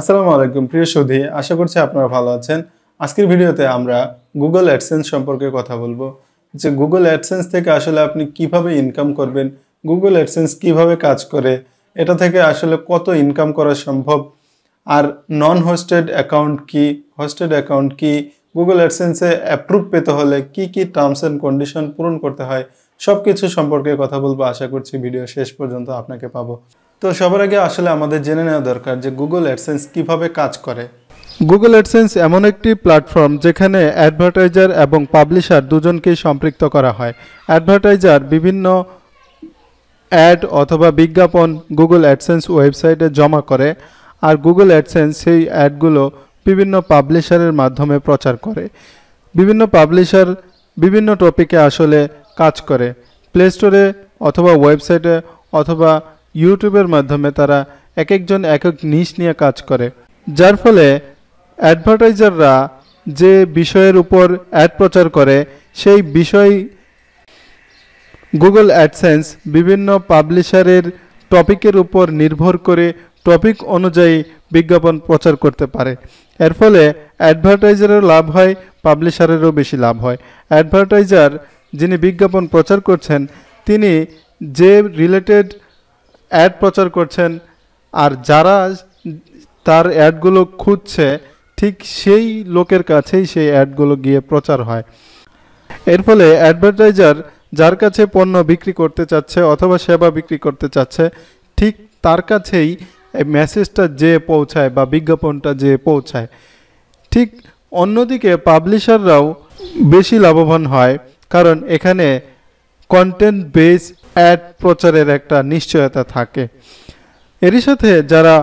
আসসালামু আলাইকুম প্রিয় সুধী আশা করছি আপনারা ভালো আছেন আজকের ভিডিওতে আমরা গুগল অ্যাডসেন্স সম্পর্কে কথা বলবো যে গুগল অ্যাডসেন্স থেকে আসলে আপনি কিভাবে ইনকাম করবেন গুগল অ্যাডসেন্স কিভাবে কাজ করে এটা থেকে আসলে কত ইনকাম করা সম্ভব আর নন হোস্টেড অ্যাকাউন্ট কি হোস্টেড অ্যাকাউন্ট কি গুগল অ্যাডসেন্সে অ্যাপ্রুভ পেতে হলে কি কি টার্মস অ্যান্ড কন্ডিশন পূরণ করতে হয় সব কিছু সম্পর্কে কথা বলবো আশা করছি ভিডিও শেষ পর্যন্ত আপনাকে পাবো তো সবার আগে আসলে আমাদের জেনে নেওয়া দরকার যে গুগল অ্যাডসেন্স কিভাবে কাজ করে গুগল অ্যাডসেন্স এমন একটি প্ল্যাটফর্ম যেখানে অ্যাডভার্টাইজার এবং পাবলিশার দুজনকেই সম্পৃক্ত করা হয় অ্যাডভার্টাইজার বিভিন্ন অ্যাড অথবা বিজ্ঞাপন গুগল অ্যাডসেন্স ওয়েবসাইটে জমা করে আর গুগল অ্যাডসেন্স সেই অ্যাডগুলো বিভিন্ন পাবলিশারের মাধ্যমে প্রচার করে বিভিন্ন পাবলিশার বিভিন্ন টপিকে আসলে কাজ করে প্লে স্টোরে অথবা ওয়েবসাইটে অথবা ইউটিউবের মাধ্যমে তারা এক একজন এক এক নিশ নিয়ে কাজ করে যার ফলে অ্যাডভার্টাইজাররা যে বিষয়ের উপর অ্যাড প্রচার করে সেই বিষয় গুগল অ্যাডসেন্স বিভিন্ন পাবলিশারের টপিকের উপর নির্ভর করে টপিক অনুযায়ী বিজ্ঞাপন প্রচার করতে পারে এর ফলে অ্যাডভার্টাইজারের লাভ হয় পাবলিশারেরও বেশি লাভ হয় অ্যাডভার্টাইজার যিনি বিজ্ঞাপন প্রচার করছেন তিনি যে রিলেটেড অ্যাড প্রচার করছেন আর যারা তার অ্যাডগুলো খুঁজছে ঠিক সেই লোকের কাছেই সেই অ্যাডগুলো গিয়ে প্রচার হয় এর ফলে অ্যাডভার্টাইজার যার কাছে পণ্য বিক্রি করতে চাচ্ছে অথবা সেবা বিক্রি করতে চাচ্ছে ঠিক তার কাছেই এই মেসেজটা যে পৌঁছায় বা বিজ্ঞাপনটা যে পৌঁছায় ঠিক অন্যদিকে পাবলিশাররাও বেশি লাভবান হয় কারণ এখানে কন্টেন্ট বেস অ্যাড প্রচারের একটা নিশ্চয়তা থাকে এরই সাথে যারা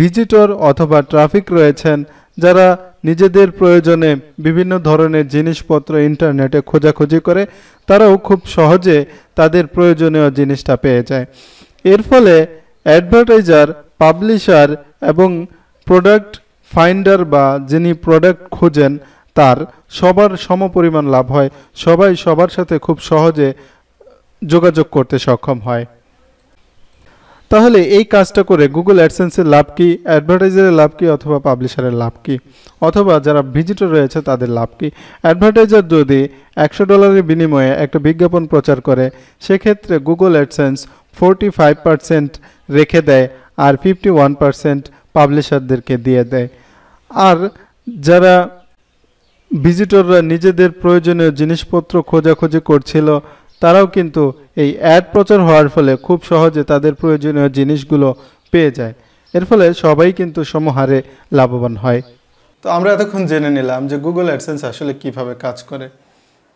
ভিজিটর অথবা ট্রাফিক রয়েছেন যারা নিজেদের প্রয়োজনে বিভিন্ন ধরনের জিনিসপত্র ইন্টারনেটে খোঁজাখুঁজি করে তারাও খুব সহজে তাদের প্রয়োজনীয় জিনিসটা পেয়ে যায় এর ফলে অ্যাডভার্টাইজার পাবলিশার এবং প্রোডাক্ট ফাইন্ডার বা যিনি প্রোডাক্ট খোঁজেন তার সবার সমপরিমাণ লাভ হয় সবাই সবার সাথে খুব সহজে যোগাযোগ করতে সক্ষম হয় তাহলে এই কাজটা করে গুগল অ্যাডসেন্সের লাভ কী অ্যাডভার্টাইজারের লাভ কী অথবা পাবলিশারের লাভ কি অথবা যারা ভিজিটর রয়েছে তাদের লাভ কী অ্যাডভার্টাইজার যদি একশো ডলারের বিনিময়ে একটা বিজ্ঞাপন প্রচার করে সেক্ষেত্রে Google AdSense forty five percent রেখে দেয় আর ফিফটি ওয়ান পারসেন্ট পাবলিশারদেরকে দিয়ে দেয় আর যারা ভিজিটররা নিজেদের প্রয়োজনীয় জিনিসপত্র খোঁজাখুঁজি করছিল তারাও কিন্তু এই অ্যাড প্রচার হওয়ার ফলে খুব সহজে তাদের প্রয়োজনীয় জিনিসগুলো পেয়ে যায় এর ফলে সবাই কিন্তু সমহারে লাভবান হয় তো আমরা এতক্ষণ জেনে নিলাম যে গুগল অ্যাডসেন্স আসলে কিভাবে কাজ করে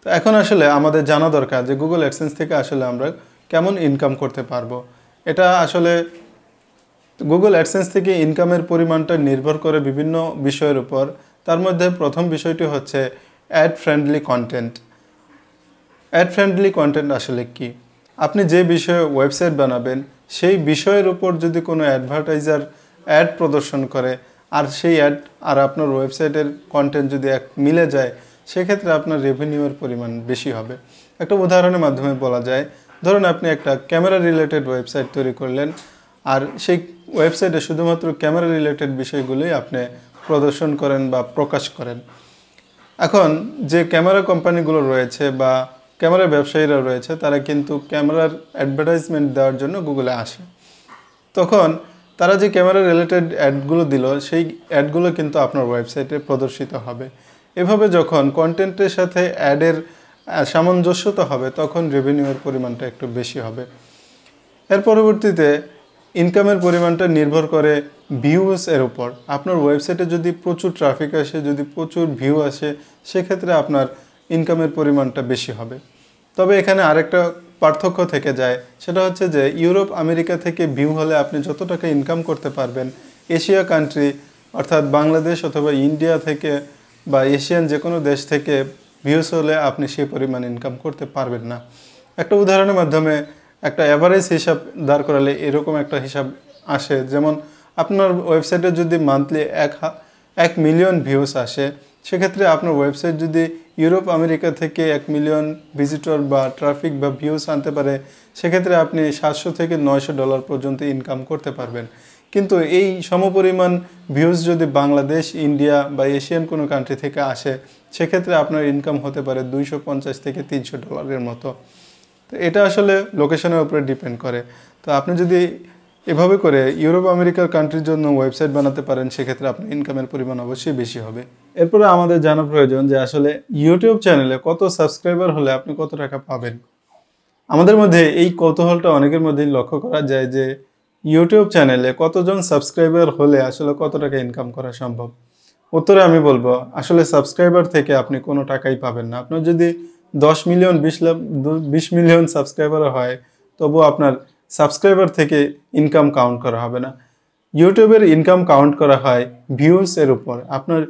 তো এখন আসলে আমাদের জানা দরকার যে গুগল অ্যাডসেন্স থেকে আসলে আমরা কেমন ইনকাম করতে পারবো এটা আসলে গুগল অ্যাডসেন্স থেকে ইনকামের পরিমাণটা নির্ভর করে বিভিন্ন বিষয়ের উপর তার মধ্যে প্রথম বিষয়টি হচ্ছে ad friendly content ad friendly content আসলে কি আপনি যে বিষয়ে ওয়েবসাইট বানাবেন সেই বিষয়ের উপর যদি কোনো অ্যাডভার্টাইজার অ্যাড প্রদর্শন করে আর সেই অ্যাড আর আপনার ওয়েবসাইটের কন্টেন্ট যদি এক মিলে যায় সেক্ষেত্রে আপনার রেভিনিউয়ের পরিমাণ বেশি হবে একটা উদাহরণের মাধ্যমে বলা যায় ধরুন আপনি একটা ক্যামেরা রিলেটেড ওয়েবসাইট তৈরি করলেন আর সেই ওয়েবসাইটে শুধুমাত্র ক্যামেরা রিলেটেড বিষয়গুলোই আপনি প্রদর্শন করেন বা প্রকাশ করেন এখন যে ক্যামেরা কোম্পানিগুলো রয়েছে বা ক্যামেরা ব্যবসায়ীরা রয়েছে তারা কিন্তু ক্যামেরার অ্যাডভার্টাইজমেন্ট দেওয়ার জন্য গুগলে আসে তখন তারা যে ক্যামেরা রিলেটেড অ্যাডগুলো দিল সেই অ্যাডগুলো কিন্তু আপনার ওয়েবসাইটে প্রদর্শিত হবে এভাবে যখন কন্টেন্টের সাথে অ্যাডের সামঞ্জস্যতা হবে তখন রেভিনিউয়ের পরিমাণটা একটু বেশি হবে এর পরবর্তীতে ইনকামের পরিমাণটা নির্ভর করে ভিউস এর উপর আপনার ওয়েবসাইটে যদি প্রচুর ট্রাফিক আসে যদি প্রচুর ভিউ আসে সেক্ষেত্রে আপনার ইনকামের পরিমাণটা বেশি হবে তবে এখানে আরেকটা পার্থক্য থেকে যায় সেটা হচ্ছে যে ইউরোপ আমেরিকা থেকে ভিউ হলে আপনি যত টাকা ইনকাম করতে পারবেন এশিয়া কান্ট্রি অর্থাৎ বাংলাদেশ অথবা ইন্ডিয়া থেকে বা এশিয়ান যে কোনো দেশ থেকে ভিউস হলে আপনি সেই পরিমাণ ইনকাম করতে পারবেন না একটা উদাহরণের মাধ্যমে একটা অ্যাভারেজ হিসাব দাঁড় করালে এরকম একটা হিসাব আসে যেমন আপনার ওয়েবসাইটে যদি মান্থলি এক এক মিলিয়ন ভিউস আসে সেক্ষেত্রে আপনার ওয়েবসাইট যদি ইউরোপ আমেরিকা থেকে এক মিলিয়ন ভিজিটর বা ট্রাফিক বা ভিউজ আনতে পারে সেক্ষেত্রে আপনি সাতশো থেকে নয়শো ডলার পর্যন্ত ইনকাম করতে পারবেন কিন্তু এই সমপরিমাণ ভিউজ যদি বাংলাদেশ ইন্ডিয়া বা এশিয়ান কোনো কান্ট্রি থেকে আসে সেক্ষেত্রে আপনার ইনকাম হতে পারে দুইশো পঞ্চাশ থেকে তিনশো ডলারের মতো তো এটা আসলে লোকেশনের উপরে ডিপেন্ড করে তো আপনি যদি এভাবে করে ইউরোপ আমেরিকার কান্ট্রির জন্য ওয়েবসাইট বানাতে পারেন সেক্ষেত্রে আপনার ইনকামের পরিমাণ অবশ্যই বেশি হবে এরপরে আমাদের জানা প্রয়োজন যে আসলে ইউটিউব চ্যানেলে কত সাবস্ক্রাইবার হলে আপনি কত টাকা পাবেন আমাদের মধ্যে এই কৌতূহলটা অনেকের মধ্যেই লক্ষ্য করা যায় যে ইউটিউব চ্যানেলে কতজন সাবস্ক্রাইবার হলে আসলে কত টাকা ইনকাম করা সম্ভব উত্তরে আমি বলবো আসলে সাবস্ক্রাইবার থেকে আপনি কোনো টাকাই পাবেন না আপনার যদি দশ মিলিয়ন বিশ লাখ বিশ মিলিয়ন সাবস্ক্রাইবার হয় তবু আপনার সাবস্ক্রাইবার থেকে ইনকাম কাউন্ট করা হবে না ইউটিউবের ইনকাম কাউন্ট করা হয় ভিউসের উপর আপনার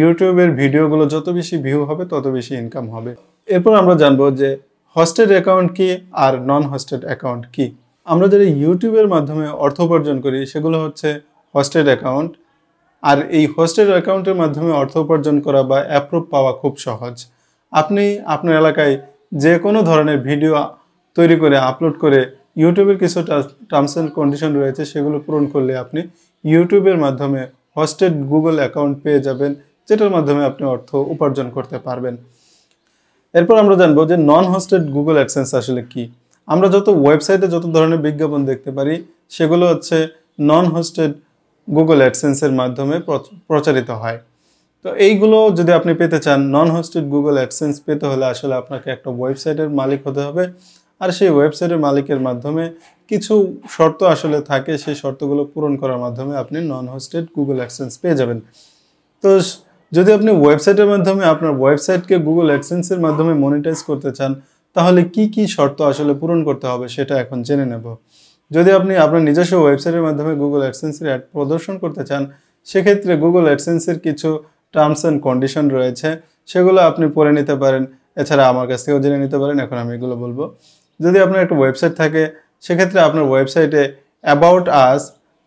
ইউটিউবের ভিডিওগুলো যত বেশি ভিউ হবে তত বেশি ইনকাম হবে এরপর আমরা জানবো যে হস্টেড অ্যাকাউন্ট কি আর নন হস্টেড অ্যাকাউন্ট কি আমরা যারা ইউটিউবের মাধ্যমে অর্থ উপার্জন করি সেগুলো হচ্ছে হস্টেড অ্যাকাউন্ট আর এই হস্টেড অ্যাকাউন্টের মাধ্যমে অর্থ উপার্জন করা বা অ্যাপ্রুভ পাওয়া খুব সহজ আপনি আপনার এলাকায় যে কোনো ধরনের ভিডিও তৈরি করে আপলোড করে ইউটিউবের কিছু টার্মস অ্যান্ড কন্ডিশন রয়েছে সেগুলো পূরণ করলে আপনি ইউটিউবের মাধ্যমে হস্টেড গুগল অ্যাকাউন্ট পেয়ে যাবেন যেটার মাধ্যমে আপনি অর্থ উপার্জন করতে পারবেন এরপর আমরা জানবো যে নন হোস্টেড গুগল অ্যাডসেন্স আসলে কি আমরা যত ওয়েবসাইটে যত ধরনের বিজ্ঞাপন দেখতে পারি সেগুলো হচ্ছে নন হোস্টেড গুগল অ্যাডসেন্সের মাধ্যমে প্রচারিত হয় তো এইগুলো যদি আপনি পেতে চান নন হোস্টেড গুগল অ্যাডসেন্স পেতে হলে আসলে আপনাকে একটা ওয়েবসাইটের মালিক হতে হবে আর সেই ওয়েবসাইটের মালিকের মাধ্যমে কিছু শর্ত আসলে থাকে সেই শর্তগুলো পূরণ করার মাধ্যমে আপনি নন হোস্টেড গুগল অ্যাক্সেন্স পেয়ে যাবেন তো যদি আপনি ওয়েবসাইটের মাধ্যমে আপনার ওয়েবসাইটকে গুগল অ্যাক্সেন্সের মাধ্যমে মনিটাইজ করতে চান তাহলে কি কি শর্ত আসলে পূরণ করতে হবে সেটা এখন জেনে নেব যদি আপনি আপনার নিজস্ব ওয়েবসাইটের মাধ্যমে গুগল অ্যাডসেন্সের অ্যাড প্রদর্শন করতে চান সেক্ষেত্রে গুগল অ্যাডসেন্সের কিছু টার্মস অ্যান্ড কন্ডিশন রয়েছে সেগুলো আপনি পড়ে নিতে পারেন এছাড়া আমার কাছ থেকেও জেনে নিতে পারেন এখন আমি এগুলো বলবো যদি আপনার একটা ওয়েবসাইট থাকে সেক্ষেত্রে আপনার ওয়েবসাইটে about us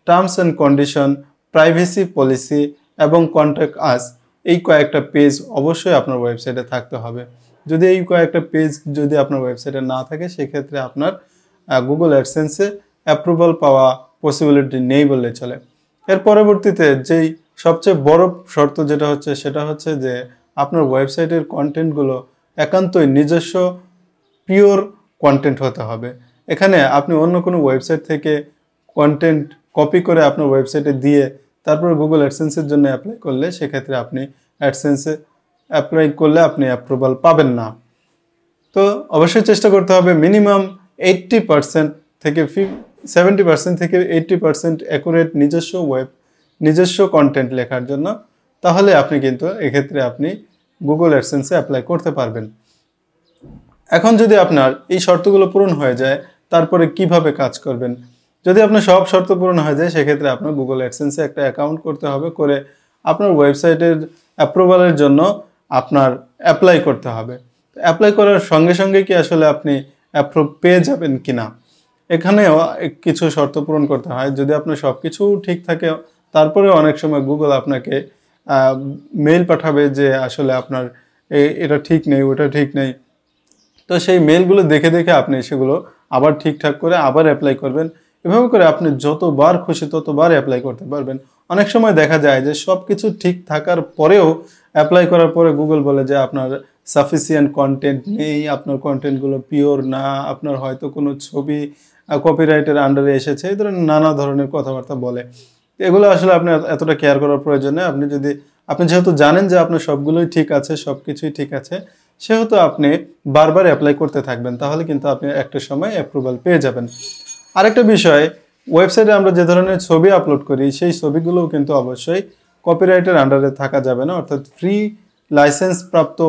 terms and condition privacy policy এবং কন্ট্যাক্ট আস এই কয়েকটা পেজ অবশ্যই আপনার ওয়েবসাইটে থাকতে হবে যদি এই কয়েকটা পেজ যদি আপনার ওয়েবসাইটে না থাকে সেক্ষেত্রে আপনার গুগল অ্যাডসেন্সে অ্যাপ্রুভাল পাওয়া পসিবিলিটি নেই বললে চলে এর পরবর্তীতে যেই সবচেয়ে বড় শর্ত যেটা হচ্ছে সেটা হচ্ছে যে আপনার ওয়েবসাইটের কন্টেন্টগুলো একান্তই নিজস্ব পিওর কন্টেন্ট হতে হবে এখানে আপনি অন্য কোনো ওয়েবসাইট থেকে কন্টেন্ট কপি করে আপনার ওয়েবসাইটে দিয়ে তারপর গুগল অ্যাডসেন্সের জন্য অ্যাপ্লাই করলে সেক্ষেত্রে আপনি অ্যাডসেন্সে অ্যাপ্লাই করলে আপনি অ্যাপ্রুভাল পাবেন না তো অবশ্যই চেষ্টা করতে হবে মিনিমাম এইট্টি পার্সেন্ট থেকে ফিফ সেভেন্টি পার্সেন্ট থেকে এইট্টি পার্সেন্ট অ্যাকুরেট নিজস্ব ওয়েব নিজস্ব কন্টেন্ট লেখার জন্য তাহলে আপনি কিন্তু এক্ষেত্রে আপনি গুগল অ্যাডসেন্সে অ্যাপ্লাই করতে পারবেন এখন যদি আপনার এই শর্তগুলো পূরণ হয়ে যায় তারপরে কিভাবে কাজ করবেন যদি আপনার সব শর্ত পূরণ হয়ে যায় সেক্ষেত্রে আপনার গুগল অ্যাডসেন্সে একটা অ্যাকাউন্ট করতে হবে করে আপনার ওয়েবসাইটের অ্যাপ্রুভালের জন্য আপনার অ্যাপ্লাই করতে হবে অ্যাপ্লাই করার সঙ্গে সঙ্গে কি আসলে আপনি অ্যাপ্রুভ পেয়ে যাবেন কি না এখানেও কিছু শর্ত পূরণ করতে হয় যদি আপনার সব কিছু ঠিক থাকে তারপরে অনেক সময় গুগল আপনাকে মেইল পাঠাবে যে আসলে আপনার এটা ঠিক নেই ওটা ঠিক নেই তো সেই মেলগুলো দেখে দেখে আপনি সেগুলো আবার ঠিকঠাক করে আবার অ্যাপ্লাই করবেন এভাবে করে আপনি যতবার খুশি ততবার অ্যাপ্লাই করতে পারবেন অনেক সময় দেখা যায় যে সব কিছু ঠিক থাকার পরেও অ্যাপ্লাই করার পরে গুগল বলে যে আপনার সাফিসিয়েন্ট কন্টেন্ট নেই আপনার কন্টেন্টগুলো পিওর না আপনার হয়তো কোনো ছবি কপিরাইটের আন্ডারে এসেছে এই ধরনের নানা ধরনের কথাবার্তা বলে এগুলো আসলে আপনার এতটা কেয়ার করার প্রয়োজন নেই আপনি যদি আপনি যেহেতু জানেন যে আপনার সবগুলোই ঠিক আছে সব কিছুই ঠিক আছে সেহেতু আপনি বারবার অ্যাপ্লাই করতে থাকবেন তাহলে কিন্তু আপনি একটা সময় অ্যাপ্রুভাল পেয়ে যাবেন আরেকটা বিষয় ওয়েবসাইটে আমরা যে ধরনের ছবি আপলোড করি সেই ছবিগুলোও কিন্তু অবশ্যই কপিরাইটের আন্ডারে থাকা যাবে না অর্থাৎ ফ্রি লাইসেন্স প্রাপ্ত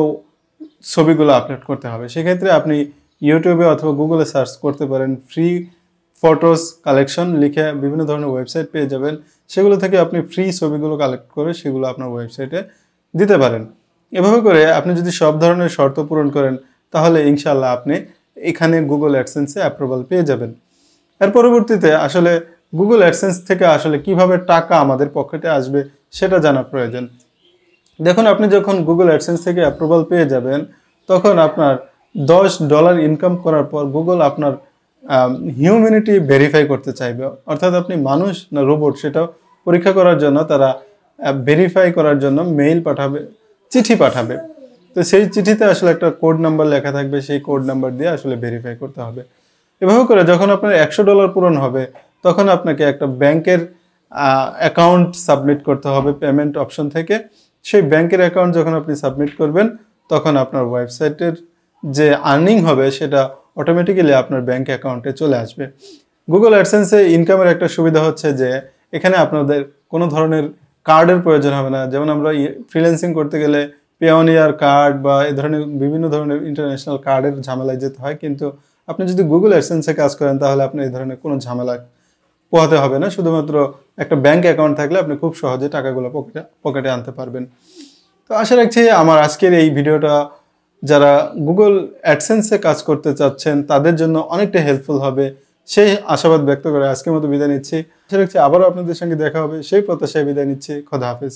ছবিগুলো আপলোড করতে হবে সেক্ষেত্রে আপনি ইউটিউবে অথবা গুগলে সার্চ করতে পারেন ফ্রি ফটোস কালেকশন লিখে বিভিন্ন ধরনের ওয়েবসাইট পেয়ে যাবেন সেগুলো থেকে আপনি ফ্রি ছবিগুলো কালেক্ট করে সেগুলো আপনার ওয়েবসাইটে দিতে পারেন এভাবে করে আপনি যদি সব ধরনের শর্ত পূরণ করেন তাহলে ইনশাল্লাহ আপনি এখানে গুগল অ্যাডসেন্সে অ্যাপ্রুভাল পেয়ে যাবেন এর পরবর্তীতে আসলে গুগল অ্যাডসেন্স থেকে আসলে কিভাবে টাকা আমাদের পকেটে আসবে সেটা জানা প্রয়োজন দেখুন আপনি যখন গুগল অ্যাডসেন্স থেকে অ্যাপ্রুভাল পেয়ে যাবেন তখন আপনার দশ ডলার ইনকাম করার পর গুগল আপনার হিউম্যানিটি ভেরিফাই করতে চাইবে অর্থাৎ আপনি মানুষ না রোবট সেটা পরীক্ষা করার জন্য তারা ভেরিফাই করার জন্য মেইল পাঠাবে চিঠি পাঠাবে তো সেই চিঠিতে আসলে একটা কোড নাম্বার লেখা থাকবে সেই কোড নাম্বার দিয়ে আসলে ভেরিফাই করতে হবে এভাবে করে যখন আপনার একশো ডলার পূরণ হবে তখন আপনাকে একটা ব্যাংকের অ্যাকাউন্ট সাবমিট করতে হবে পেমেন্ট অপশন থেকে সেই ব্যাংকের অ্যাকাউন্ট যখন আপনি সাবমিট করবেন তখন আপনার ওয়েবসাইটের যে আর্নিং হবে সেটা অটোমেটিক্যালি আপনার ব্যাংক অ্যাকাউন্টে চলে আসবে গুগল অ্যাডসেন্সে ইনকামের একটা সুবিধা হচ্ছে যে এখানে আপনাদের কোনো ধরনের কার্ডের প্রয়োজন হবে না যেমন আমরা ফ্রিল্যান্সিং করতে গেলে পেওনিয়ার কার্ড বা এ ধরনের বিভিন্ন ধরনের ইন্টারন্যাশনাল কার্ডের ঝামেলায় যেতে হয় কিন্তু আপনি যদি গুগল অ্যাডসেন্সে কাজ করেন তাহলে আপনি এই ধরনের কোনো ঝামেলা পোহাতে হবে না শুধুমাত্র একটা ব্যাঙ্ক অ্যাকাউন্ট থাকলে আপনি খুব সহজে টাকাগুলো পকেটে পকেটে আনতে পারবেন তো আশা রাখছি আমার আজকের এই ভিডিওটা যারা গুগল অ্যাডসেন্সে কাজ করতে চাচ্ছেন তাদের জন্য অনেকটা হেল্পফুল হবে সেই আশাবাদ ব্যক্ত করে আজকের মতো বিদায় নিচ্ছি আশা রাখছি আবারও আপনাদের সঙ্গে দেখা হবে সেই প্রত্যাশায় বিদায় নিচ্ছি খোদা হাফেজ